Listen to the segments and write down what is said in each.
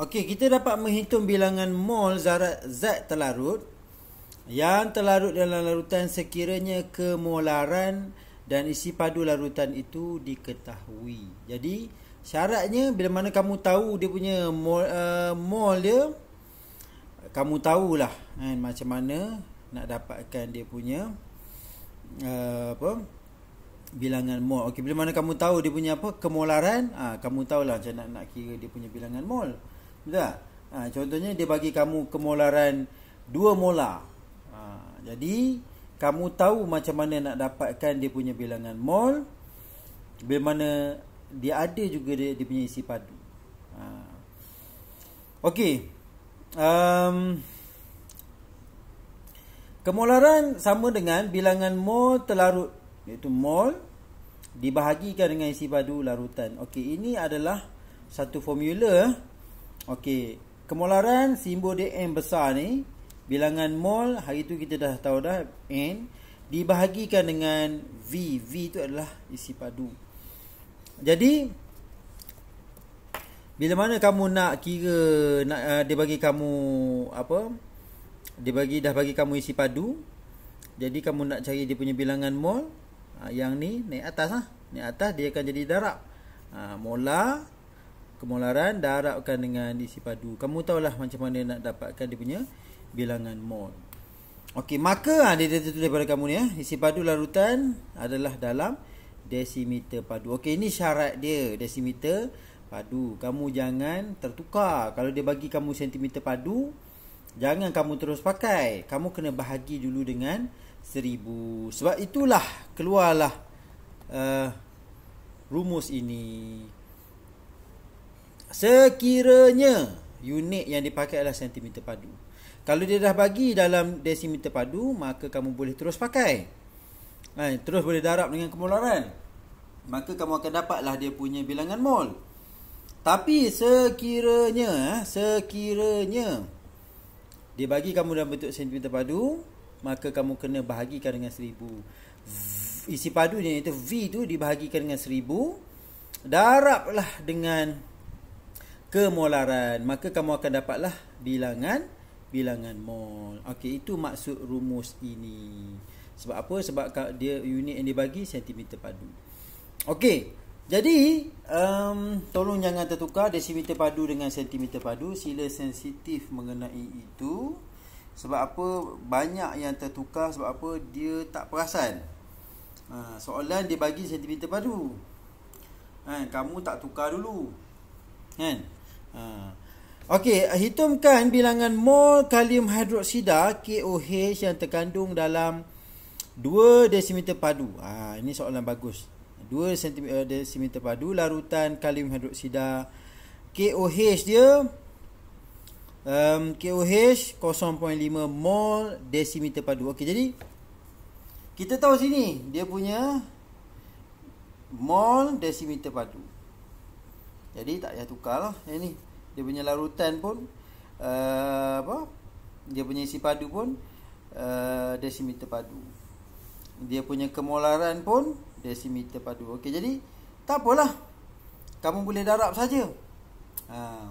Okey, kita dapat menghitung bilangan mol zarat zat terlarut yang terlarut dalam larutan sekiranya kemolaran dan isi padu larutan itu diketahui. Jadi, syaratnya bila mana kamu tahu dia punya mol, uh, mol dia, kamu tahulah kan, macam mana nak dapatkan dia punya uh, apa bilangan mol. Okey, bila mana kamu tahu dia punya apa kemolaran, ha, ah, kamu tahulah macam nak, nak kira dia punya bilangan mol. Betul Ha, contohnya dia bagi kamu kemolaran dua mola. Ha, jadi kamu tahu macam mana nak dapatkan dia punya bilangan mol. Bila mana dia ada juga dia, dia punya isi padu. Ha. Okey. Um, kemolaran sama dengan bilangan mol terlarut. Iaitu mol dibahagikan dengan isi padu larutan. Okey ini adalah satu formula. Eh, Okey, kemolaran simbol dia M besar ni, bilangan mol hari tu kita dah tahu dah N dibahagikan dengan V. V tu adalah isi padu. Jadi bila mana kamu nak kira nak uh, dia bagi kamu apa? Dia bagi dah bagi kamu isi padu. Jadi kamu nak cari dia punya bilangan mol, uh, yang ni naik atas lah. Naik atas dia akan jadi darab. Ah uh, molar kemolaran darabkan dengan isi padu. Kamu tahulah macam mana nak dapatkan dia punya bilangan mol. Okey, maka ada ah, dia tertulis daripada kamu ni ya. Isi padu larutan adalah dalam desimeter padu. Okey, ini syarat dia desimeter padu. Kamu jangan tertukar. Kalau dia bagi kamu sentimeter padu, jangan kamu terus pakai. Kamu kena bahagi dulu dengan seribu. Sebab itulah keluarlah uh, rumus ini Sekiranya unit yang dipakai adalah sentimeter padu. Kalau dia dah bagi dalam desimeter padu, maka kamu boleh terus pakai. Ha, terus boleh darab dengan kemularan. Maka kamu akan dapatlah dia punya bilangan mol. Tapi sekiranya, ha, sekiranya dia bagi kamu dalam bentuk sentimeter padu, maka kamu kena bahagikan dengan seribu. Isi padunya itu V tu dibahagikan dengan seribu. Daraplah dengan kemolaran maka kamu akan dapatlah bilangan bilangan mol okey itu maksud rumus ini sebab apa sebab dia unit yang dia bagi sentimeter padu okey jadi um, tolong jangan tertukar desimeter padu dengan sentimeter padu sila sensitif mengenai itu sebab apa banyak yang tertukar sebab apa dia tak perasan ha, soalan dia bagi sentimeter padu ha, kamu tak tukar dulu kan Ha. Okey, hitungkan bilangan mol kalium hidroksida KOH yang terkandung dalam 2 desimeter padu. Ah, ha, ini soalan bagus. 2 cm eh, desimeter padu larutan kalium hidroksida KOH dia um, KOH 0.5 mol desimeter padu. Okey, jadi kita tahu sini dia punya mol desimeter padu. Jadi tak payah tukar lah Yang ni Dia punya larutan pun uh, Apa Dia punya isi padu pun uh, Desimeter padu Dia punya kemolaran pun Desimeter padu Okey jadi Tak apalah Kamu boleh darab saja ha.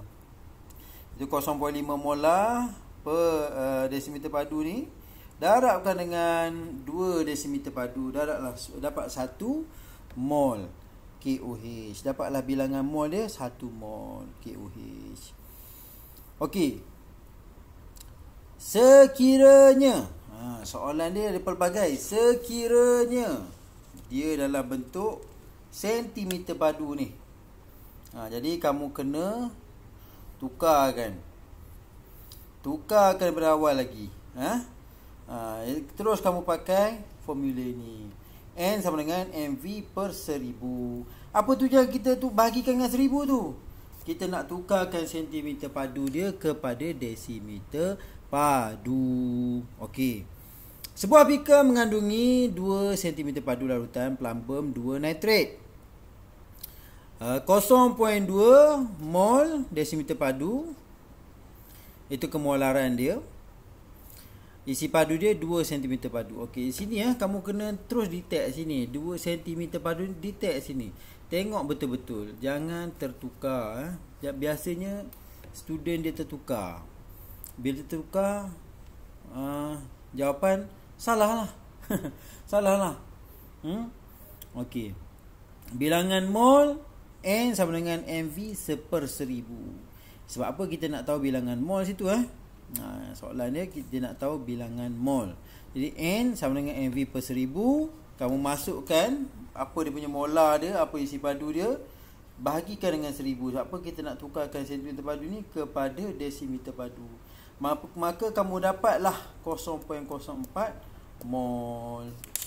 Itu 0.5 molar Per uh, desimeter padu ni Darabkan dengan 2 desimeter padu Darablah, Dapat 1 mol KOH Dapatlah bilangan mol dia satu mol KOH Okey Sekiranya ha, Soalan dia ada pelbagai Sekiranya Dia dalam bentuk Sentimeter badu ni ha, Jadi kamu kena Tukarkan Tukarkan daripada awal lagi ha? Ha, Terus kamu pakai Formula ni N sama dengan MV per seribu Apa tujuan kita tu bahagikan dengan seribu tu? Kita nak tukarkan sentimeter padu dia kepada desimeter padu Okey Sebuah bika mengandungi 2 sentimeter padu larutan plumbum 2 nitrate 0.2 mol desimeter padu itu kemolaran dia Isi padu dia 2 cm padu. Okey, sini ya, kamu kena terus detect sini. 2 cm padu detect sini. Tengok betul-betul. Jangan tertukar. Ya. Biasanya student dia tertukar. Bila tertukar, uh, jawapan salah lah. salah lah. Hmm? Okey. Bilangan mol N sama dengan MV seper seribu. Sebab apa kita nak tahu bilangan mol situ? Eh? Ha, soalan dia dia nak tahu bilangan mol. Jadi N sama dengan MV per seribu. Kamu masukkan apa dia punya mola dia, apa isi padu dia. Bahagikan dengan seribu. Sebab apa kita nak tukarkan sentimeter padu ni kepada desimeter padu. Maka, maka kamu dapatlah 0.04 mol.